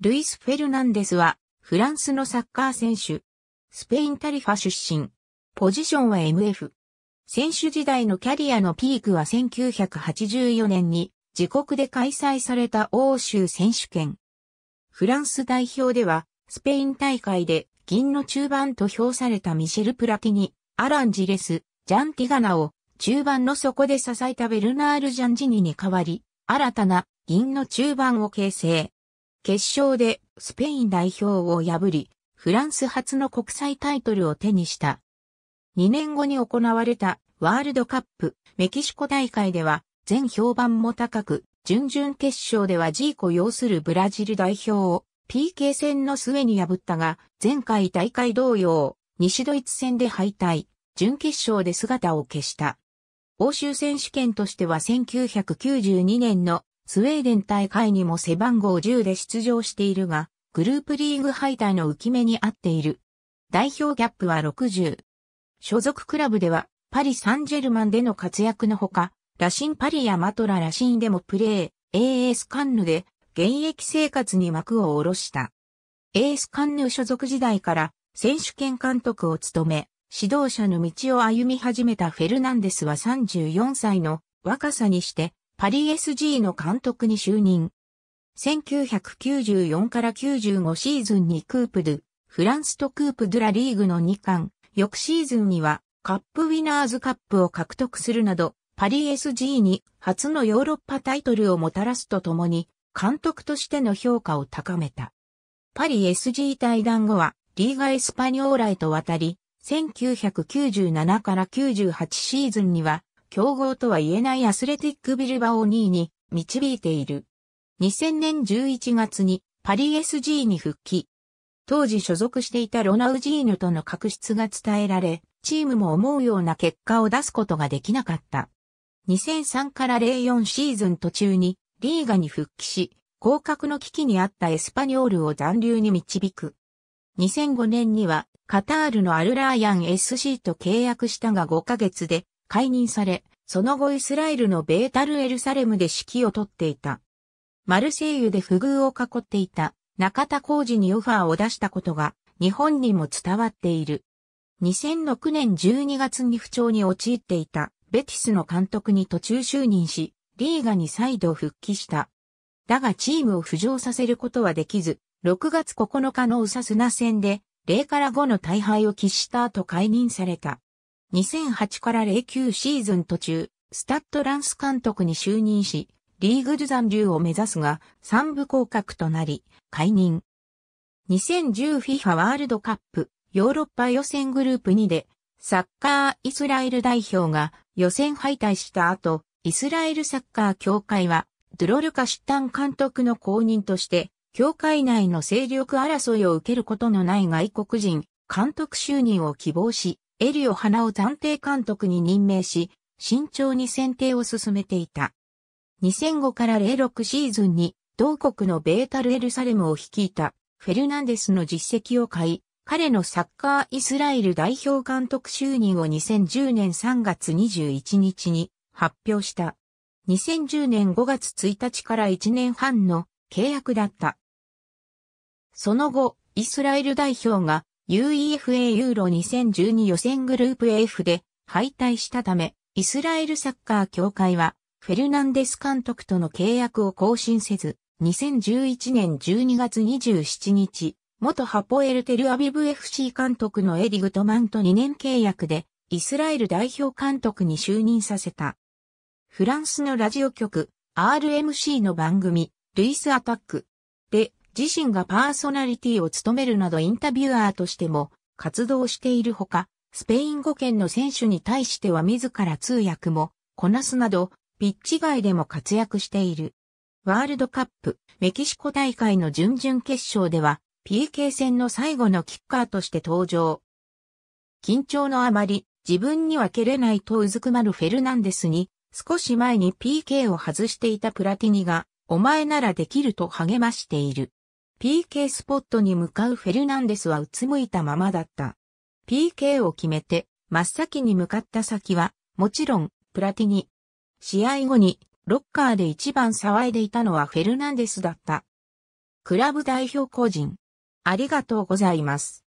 ルイス・フェルナンデスは、フランスのサッカー選手。スペイン・タリファ出身。ポジションは MF。選手時代のキャリアのピークは1984年に、自国で開催された欧州選手権。フランス代表では、スペイン大会で銀の中盤と評されたミシェル・プラティニ、アラン・ジレス、ジャン・ティガナを中盤の底で支えたベルナール・ジャンジニに代わり、新たな銀の中盤を形成。決勝でスペイン代表を破り、フランス初の国際タイトルを手にした。2年後に行われたワールドカップメキシコ大会では全評判も高く、準々決勝ではジーコ要するブラジル代表を PK 戦の末に破ったが、前回大会同様、西ドイツ戦で敗退、準決勝で姿を消した。欧州選手権としては1992年のスウェーデン大会にも背番号10で出場しているが、グループリーグ敗退の浮き目にあっている。代表ギャップは60。所属クラブでは、パリ・サンジェルマンでの活躍のほか、ラシンパリやマトラ・ラシンでもプレー、AS カンヌで現役生活に幕を下ろした。AS カンヌ所属時代から選手権監督を務め、指導者の道を歩み始めたフェルナンデスは34歳の若さにしてパリ SG の監督に就任。1994から95シーズンにクープドゥ、フランスとクープドゥラリーグの2冠、翌シーズンにはカップウィナーズカップを獲得するなど、パリ SG に初のヨーロッパタイトルをもたらすとともに、監督としての評価を高めた。パリ SG 対談後は、リーガエスパニョーラへと渡り、1997から98シーズンには、強豪とは言えないアスレティックビルバを2位に導いている。2000年11月にパリ SG に復帰。当時所属していたロナウジーヌとの確執が伝えられ、チームも思うような結果を出すことができなかった。2003から04シーズン途中にリーガに復帰し、降格の危機にあったエスパニョールを残留に導く。2005年にはカタールのアルラーヤン SC と契約したが5ヶ月で解任され、その後イスラエルのベータルエルサレムで指揮をとっていた。マルセイユで不遇を囲っていた中田浩二にオファーを出したことが日本にも伝わっている。2006年12月に不調に陥っていたベティスの監督に途中就任し、リーガに再度復帰した。だがチームを浮上させることはできず、6月9日のウサスナ戦で0から5の大敗を喫した後解任された。2008から09シーズン途中、スタッドランス監督に就任し、リーグ残留を目指すが、三部降格となり、解任。2010FIFA ワールドカップヨーロッパ予選グループ2で、サッカーイスラエル代表が予選敗退した後、イスラエルサッカー協会は、ドゥロルカシュタン監督の公認として、協会内の勢力争いを受けることのない外国人、監督就任を希望し、エリオ・ハナを暫定監督に任命し、慎重に選定を進めていた。2005から06シーズンに、同国のベータル・エルサレムを率いた、フェルナンデスの実績を買い、彼のサッカーイスラエル代表監督就任を2010年3月21日に発表した。2010年5月1日から1年半の契約だった。その後、イスラエル代表が UEFA ユーロ2012予選グループ F で敗退したため、イスラエルサッカー協会は、フェルナンデス監督との契約を更新せず、2011年12月27日、元ハポエルテルアビブ FC 監督のエディ・グトマンと2年契約で、イスラエル代表監督に就任させた。フランスのラジオ局、RMC の番組、ルイスアタックで、自身がパーソナリティを務めるなどインタビュアーとしても活動しているほか、スペイン語圏の選手に対しては自ら通訳もこなすなど、ピッチ外でも活躍している。ワールドカップメキシコ大会の準々決勝では PK 戦の最後のキッカーとして登場。緊張のあまり自分には蹴れないとうずくまるフェルナンデスに少し前に PK を外していたプラティニがお前ならできると励ましている。PK スポットに向かうフェルナンデスはうつむいたままだった。PK を決めて、真っ先に向かった先は、もちろん、プラティニ。試合後に、ロッカーで一番騒いでいたのはフェルナンデスだった。クラブ代表個人。ありがとうございます。